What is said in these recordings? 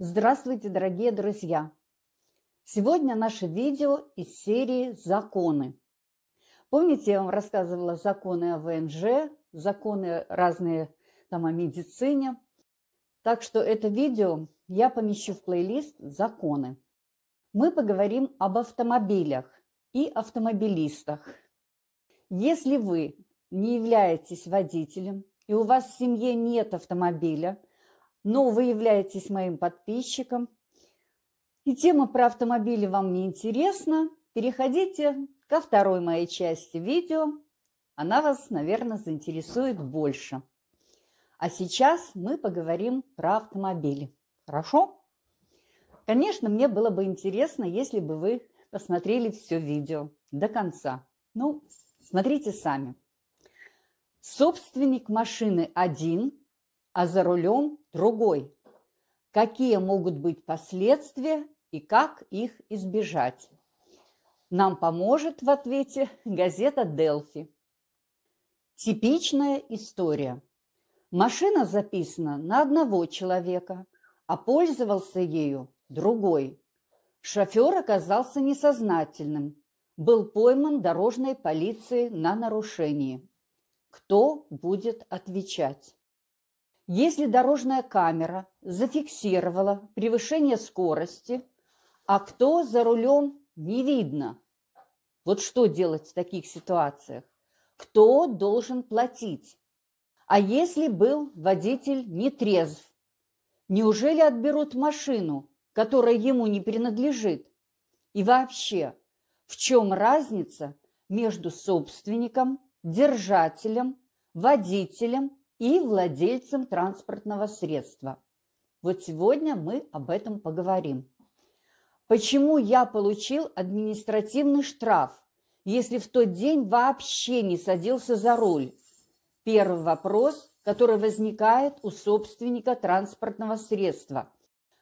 Здравствуйте, дорогие друзья! Сегодня наше видео из серии «Законы». Помните, я вам рассказывала законы о ВНЖ, законы разные там о медицине. Так что это видео я помещу в плейлист «Законы». Мы поговорим об автомобилях и автомобилистах. Если вы не являетесь водителем и у вас в семье нет автомобиля – но вы являетесь моим подписчиком, и тема про автомобили вам не интересна, переходите ко второй моей части видео. Она вас, наверное, заинтересует больше. А сейчас мы поговорим про автомобили. Хорошо? Конечно, мне было бы интересно, если бы вы посмотрели все видео до конца. Ну, смотрите сами. Собственник машины один – а за рулем другой. Какие могут быть последствия и как их избежать? Нам поможет в ответе газета «Делфи». Типичная история. Машина записана на одного человека, а пользовался ею другой. Шофер оказался несознательным, был пойман дорожной полицией на нарушении. Кто будет отвечать? Если дорожная камера зафиксировала превышение скорости, а кто за рулем не видно, вот что делать в таких ситуациях? Кто должен платить? А если был водитель нетрезв? Неужели отберут машину, которая ему не принадлежит? И вообще, в чем разница между собственником, держателем, водителем и владельцем транспортного средства. Вот сегодня мы об этом поговорим. Почему я получил административный штраф, если в тот день вообще не садился за руль? Первый вопрос, который возникает у собственника транспортного средства,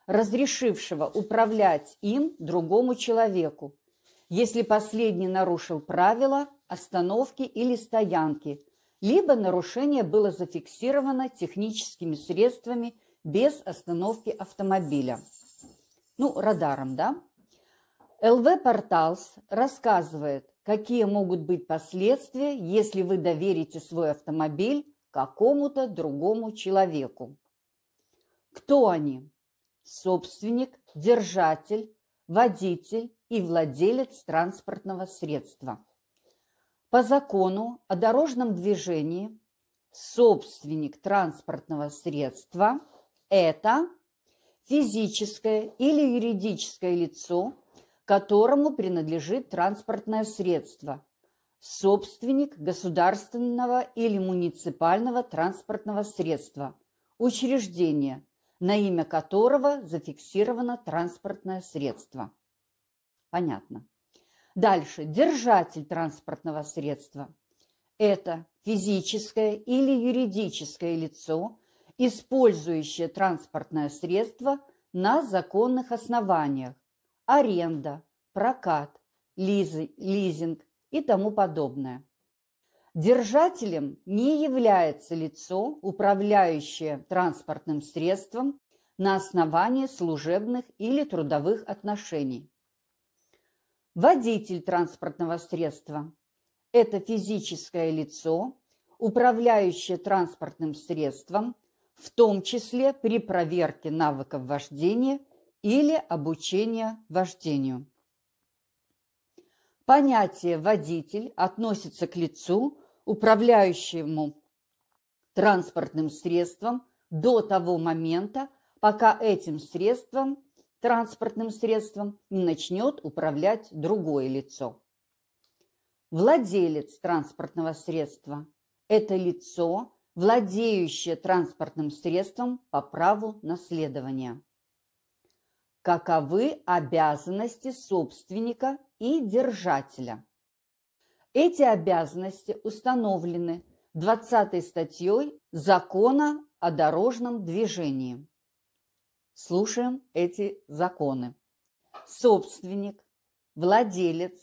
разрешившего управлять им другому человеку, если последний нарушил правила остановки или стоянки – либо нарушение было зафиксировано техническими средствами без остановки автомобиля. Ну, радаром, да? ЛВ Порталс рассказывает, какие могут быть последствия, если вы доверите свой автомобиль какому-то другому человеку. Кто они? Собственник, держатель, водитель и владелец транспортного средства – по закону о дорожном движении собственник транспортного средства – это физическое или юридическое лицо, которому принадлежит транспортное средство, собственник государственного или муниципального транспортного средства, учреждение, на имя которого зафиксировано транспортное средство. Понятно. Дальше. Держатель транспортного средства. Это физическое или юридическое лицо, использующее транспортное средство на законных основаниях. Аренда, прокат, лизинг и тому подобное. Держателем не является лицо, управляющее транспортным средством на основании служебных или трудовых отношений. Водитель транспортного средства – это физическое лицо, управляющее транспортным средством, в том числе при проверке навыков вождения или обучения вождению. Понятие «водитель» относится к лицу, управляющему транспортным средством до того момента, пока этим средством транспортным средством не начнет управлять другое лицо. Владелец транспортного средства – это лицо, владеющее транспортным средством по праву наследования. Каковы обязанности собственника и держателя? Эти обязанности установлены 20 статьей Закона о дорожном движении. Слушаем эти законы. Собственник, владелец,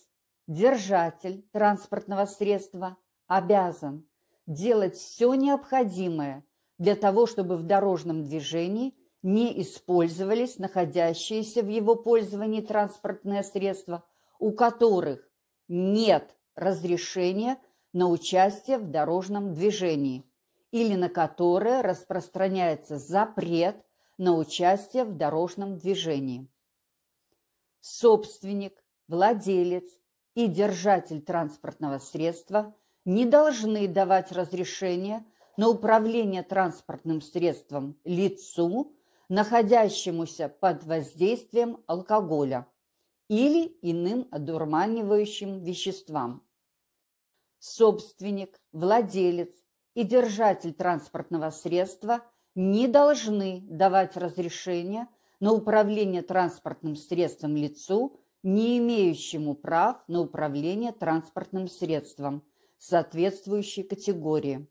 держатель транспортного средства обязан делать все необходимое для того, чтобы в дорожном движении не использовались находящиеся в его пользовании транспортные средства, у которых нет разрешения на участие в дорожном движении или на которые распространяется запрет на участие в дорожном движении. Собственник, владелец и держатель транспортного средства не должны давать разрешение на управление транспортным средством лицу, находящемуся под воздействием алкоголя или иным одурманивающим веществам. Собственник, владелец и держатель транспортного средства не должны давать разрешение на управление транспортным средством лицу, не имеющему прав на управление транспортным средством соответствующей категории.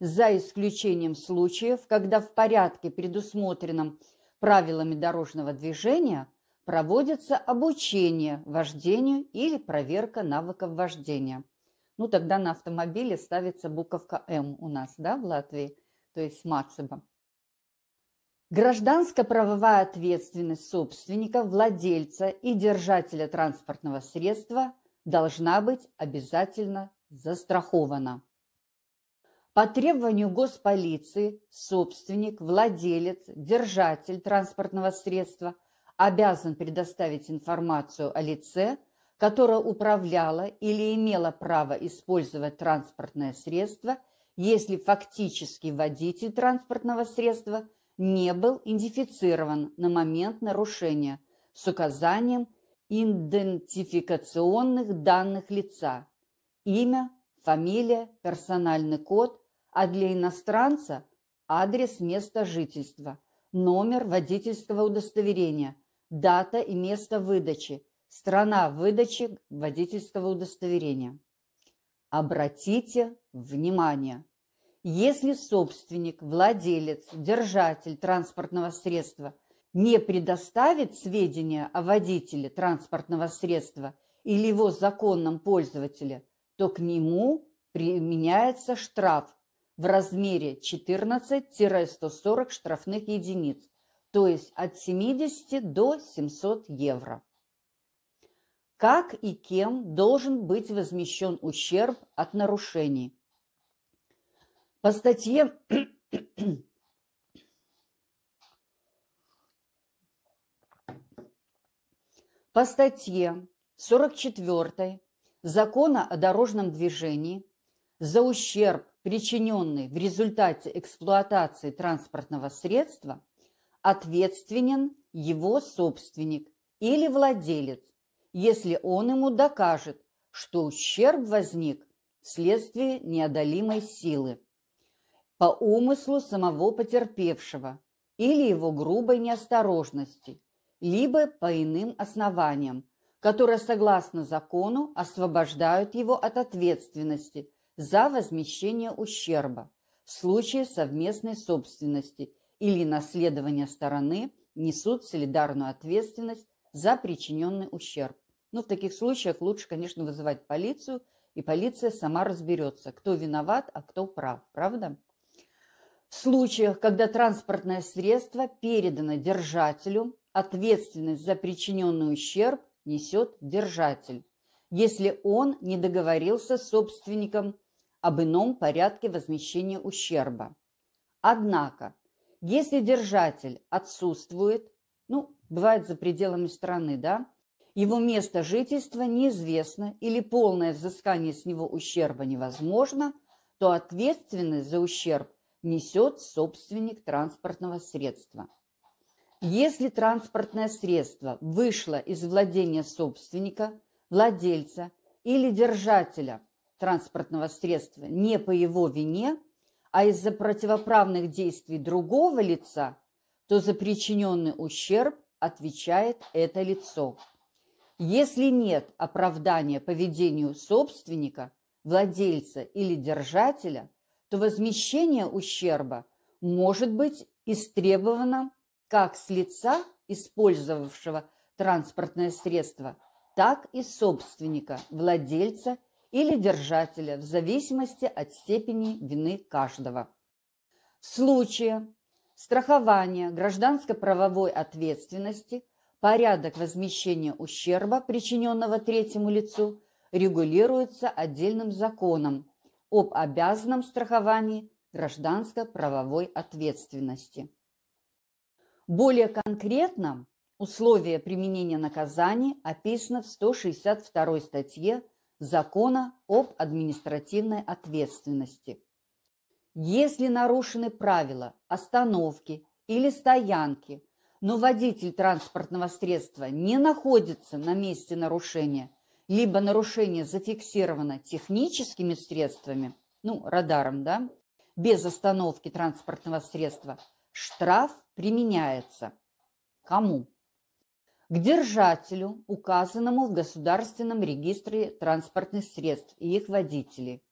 За исключением случаев, когда в порядке, предусмотренном правилами дорожного движения, проводится обучение вождению или проверка навыков вождения. Ну, тогда на автомобиле ставится буковка «М» у нас, да, в Латвии – то есть Мацеба. Гражданско-правовая ответственность собственника, владельца и держателя транспортного средства должна быть обязательно застрахована. По требованию госполиции собственник, владелец, держатель транспортного средства обязан предоставить информацию о лице, которое управляло или имело право использовать транспортное средство – если фактически водитель транспортного средства не был идентифицирован на момент нарушения с указанием идентификационных данных лица – имя, фамилия, персональный код, а для иностранца – адрес места жительства, номер водительского удостоверения, дата и место выдачи, страна выдачи водительского удостоверения. Обратите внимание, если собственник, владелец, держатель транспортного средства не предоставит сведения о водителе транспортного средства или его законном пользователе, то к нему применяется штраф в размере 14-140 штрафных единиц, то есть от 70 до 700 евро как и кем должен быть возмещен ущерб от нарушений. По статье По статье 44 Закона о дорожном движении за ущерб, причиненный в результате эксплуатации транспортного средства, ответственен его собственник или владелец, если он ему докажет, что ущерб возник вследствие неодолимой силы по умыслу самого потерпевшего или его грубой неосторожности, либо по иным основаниям, которые согласно закону освобождают его от ответственности за возмещение ущерба в случае совместной собственности или наследования стороны несут солидарную ответственность за причиненный ущерб. Ну, в таких случаях лучше, конечно, вызывать полицию, и полиция сама разберется, кто виноват, а кто прав, правда? В случаях, когда транспортное средство передано держателю, ответственность за причиненный ущерб несет держатель, если он не договорился с собственником об ином порядке возмещения ущерба. Однако, если держатель отсутствует, ну, бывает за пределами страны, да, его место жительства неизвестно или полное взыскание с него ущерба невозможно, то ответственность за ущерб несет собственник транспортного средства. Если транспортное средство вышло из владения собственника, владельца или держателя транспортного средства не по его вине, а из-за противоправных действий другого лица, то за причиненный ущерб отвечает это лицо. Если нет оправдания поведению собственника, владельца или держателя, то возмещение ущерба может быть истребовано как с лица, использовавшего транспортное средство, так и собственника, владельца или держателя в зависимости от степени вины каждого. В случае страхования гражданско-правовой ответственности – Порядок возмещения ущерба, причиненного третьему лицу, регулируется отдельным законом об обязанном страховании гражданско-правовой ответственности. Более конкретно условия применения наказаний описаны в 162 статье Закона об административной ответственности. Если нарушены правила остановки или стоянки – но водитель транспортного средства не находится на месте нарушения, либо нарушение зафиксировано техническими средствами, ну, радаром, да, без остановки транспортного средства, штраф применяется. Кому? К держателю, указанному в Государственном регистре транспортных средств и их водителей,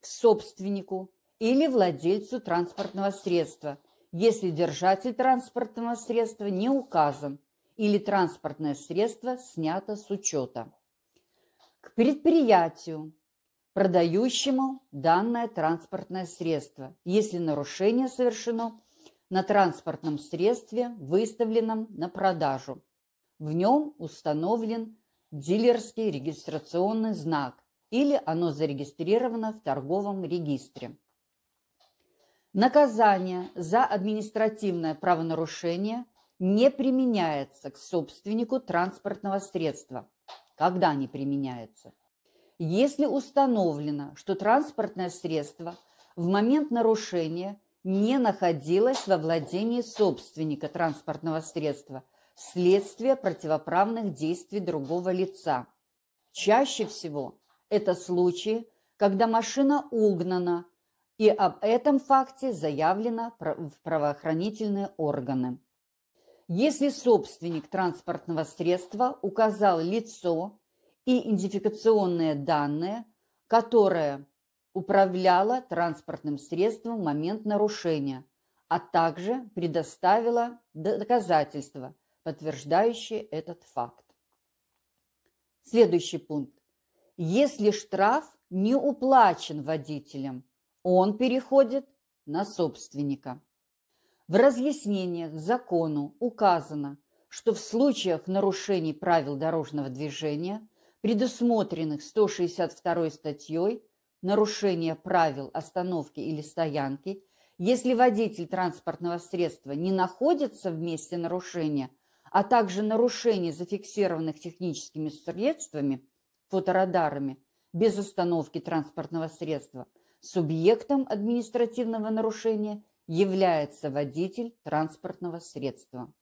к собственнику или владельцу транспортного средства – если держатель транспортного средства не указан или транспортное средство снято с учета. К предприятию, продающему данное транспортное средство, если нарушение совершено на транспортном средстве, выставленном на продажу. В нем установлен дилерский регистрационный знак или оно зарегистрировано в торговом регистре. Наказание за административное правонарушение не применяется к собственнику транспортного средства. Когда не применяется? Если установлено, что транспортное средство в момент нарушения не находилось во владении собственника транспортного средства вследствие противоправных действий другого лица. Чаще всего это случаи, когда машина угнана – и об этом факте заявлено в правоохранительные органы. Если собственник транспортного средства указал лицо и идентификационные данные, которое управляло транспортным средством в момент нарушения, а также предоставило доказательства, подтверждающие этот факт. Следующий пункт. Если штраф не уплачен водителем – он переходит на собственника. В разъяснениях закону указано, что в случаях нарушений правил дорожного движения, предусмотренных 162 статьей «Нарушение правил остановки или стоянки», если водитель транспортного средства не находится в месте нарушения, а также нарушений, зафиксированных техническими средствами, фоторадарами, без остановки транспортного средства – Субъектом административного нарушения является водитель транспортного средства.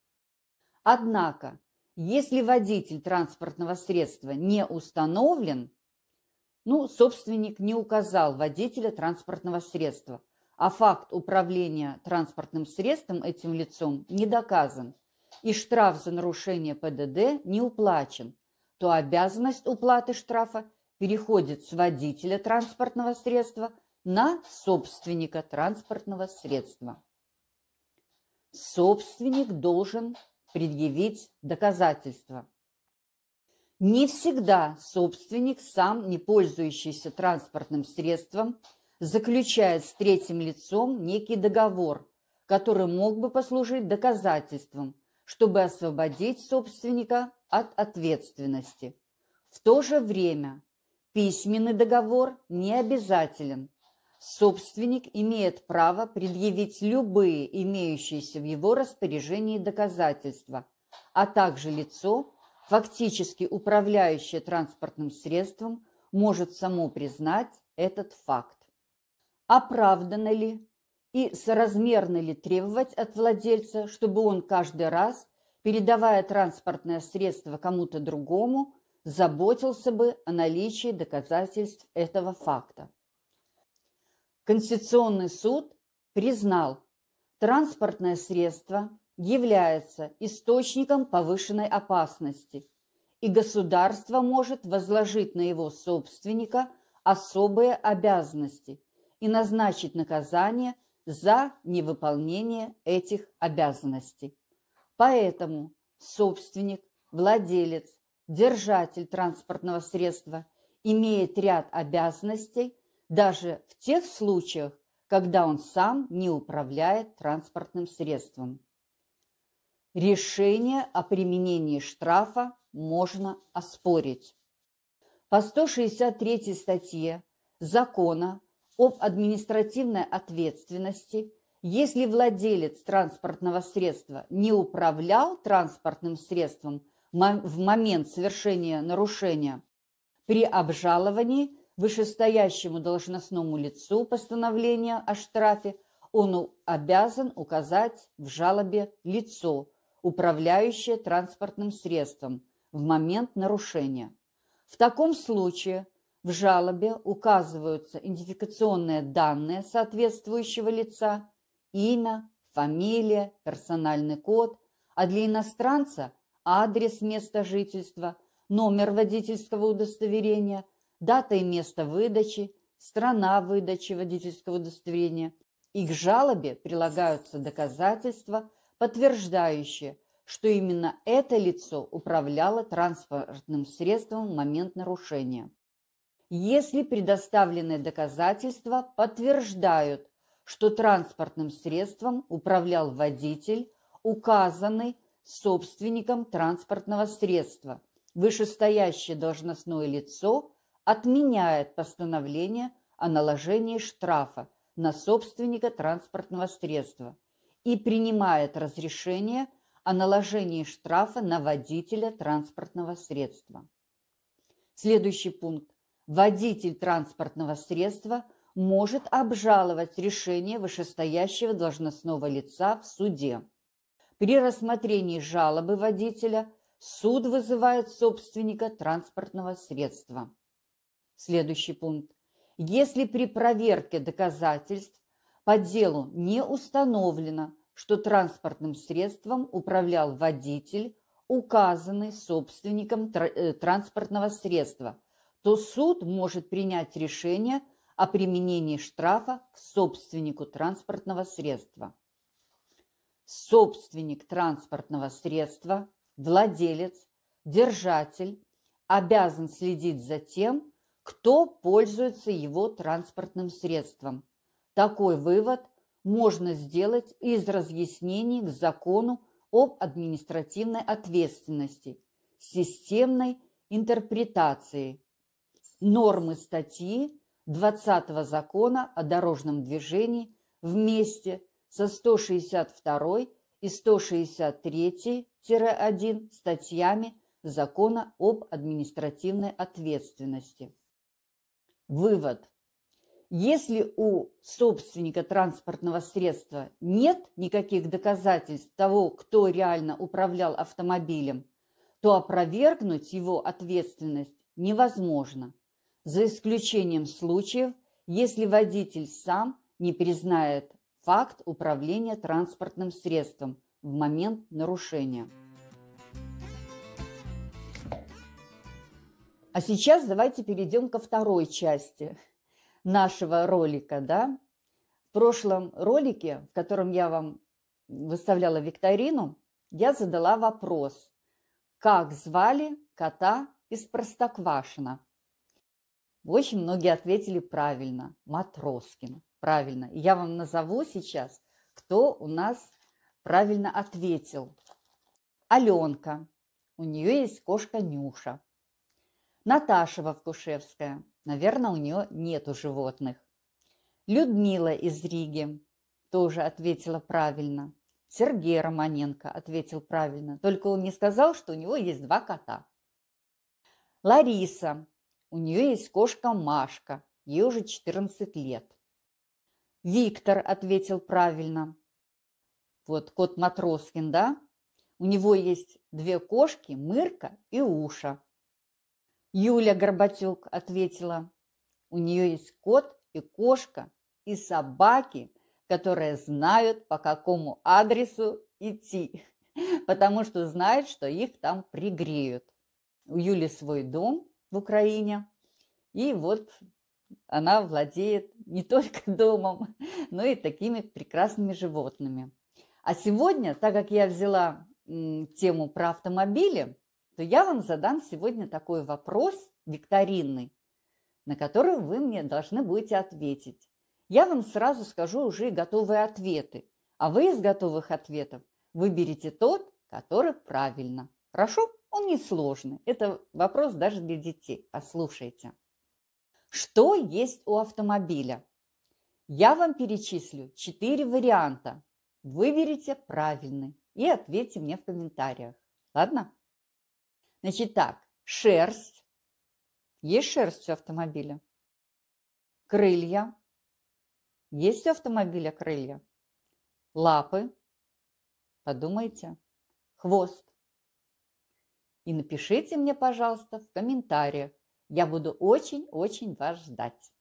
Однако, если водитель транспортного средства не установлен, ну, собственник не указал водителя транспортного средства, а факт управления транспортным средством этим лицом не доказан, и штраф за нарушение ПДД не уплачен, то обязанность уплаты штрафа переходит с водителя транспортного средства на собственника транспортного средства. Собственник должен предъявить доказательства. Не всегда собственник, сам не пользующийся транспортным средством, заключает с третьим лицом некий договор, который мог бы послужить доказательством, чтобы освободить собственника от ответственности. В то же время письменный договор не обязателен – собственник имеет право предъявить любые имеющиеся в его распоряжении доказательства, а также лицо, фактически управляющее транспортным средством, может само признать этот факт. Оправдано ли и соразмерно ли требовать от владельца, чтобы он каждый раз, передавая транспортное средство кому-то другому, заботился бы о наличии доказательств этого факта. Конституционный суд признал, транспортное средство является источником повышенной опасности, и государство может возложить на его собственника особые обязанности и назначить наказание за невыполнение этих обязанностей. Поэтому собственник, владелец, держатель транспортного средства имеет ряд обязанностей, даже в тех случаях, когда он сам не управляет транспортным средством. Решение о применении штрафа можно оспорить. По 163 статье Закона об административной ответственности, если владелец транспортного средства не управлял транспортным средством в момент совершения нарушения, при обжаловании – вышестоящему должностному лицу постановление о штрафе он обязан указать в жалобе лицо, управляющее транспортным средством, в момент нарушения. В таком случае в жалобе указываются идентификационные данные соответствующего лица, имя, фамилия, персональный код, а для иностранца – адрес места жительства, номер водительского удостоверения, дата и место выдачи, страна выдачи водительского удостоверения. И к жалобе прилагаются доказательства, подтверждающие, что именно это лицо управляло транспортным средством в момент нарушения. Если предоставленные доказательства подтверждают, что транспортным средством управлял водитель, указанный собственником транспортного средства, вышестоящее должностное лицо – отменяет постановление о наложении штрафа на собственника транспортного средства и принимает разрешение о наложении штрафа на водителя транспортного средства. Следующий пункт. Водитель транспортного средства может обжаловать решение вышестоящего должностного лица в суде. При рассмотрении жалобы водителя суд вызывает собственника транспортного средства. Следующий пункт. Если при проверке доказательств по делу не установлено, что транспортным средством управлял водитель, указанный собственником э, транспортного средства, то суд может принять решение о применении штрафа к собственнику транспортного средства. Собственник транспортного средства, владелец, держатель обязан следить за тем, кто пользуется его транспортным средством. Такой вывод можно сделать из разъяснений к закону об административной ответственности, системной интерпретации, нормы статьи 20 закона о дорожном движении вместе со 162 и 163-1 статьями закона об административной ответственности. Вывод. Если у собственника транспортного средства нет никаких доказательств того, кто реально управлял автомобилем, то опровергнуть его ответственность невозможно, за исключением случаев, если водитель сам не признает факт управления транспортным средством в момент нарушения. А сейчас давайте перейдем ко второй части нашего ролика, да. В прошлом ролике, в котором я вам выставляла викторину, я задала вопрос, как звали кота из Простоквашина? Очень многие ответили правильно, Матроскин, правильно. я вам назову сейчас, кто у нас правильно ответил. Аленка, у нее есть кошка Нюша – Наташа Вовкушевская. Наверное, у нее нету животных. Людмила из Риги тоже ответила правильно. Сергей Романенко ответил правильно, только он не сказал, что у него есть два кота. Лариса. У нее есть кошка Машка, ей уже 14 лет. Виктор ответил правильно. Вот кот Матроскин, да? У него есть две кошки, Мырка и Уша. Юля Горбатюк ответила, у нее есть кот и кошка и собаки, которые знают, по какому адресу идти, потому что знают, что их там пригреют. У Юли свой дом в Украине, и вот она владеет не только домом, но и такими прекрасными животными. А сегодня, так как я взяла тему про автомобили, то я вам задам сегодня такой вопрос викторинный, на который вы мне должны будете ответить. Я вам сразу скажу уже готовые ответы, а вы из готовых ответов выберите тот, который правильно. Хорошо? Он несложный. Это вопрос даже для детей. Послушайте. Что есть у автомобиля? Я вам перечислю четыре варианта. Выберите правильный и ответьте мне в комментариях. Ладно? Значит так, шерсть. Есть шерсть у автомобиля? Крылья. Есть у автомобиля крылья? Лапы. Подумайте. Хвост. И напишите мне, пожалуйста, в комментариях. Я буду очень-очень вас ждать.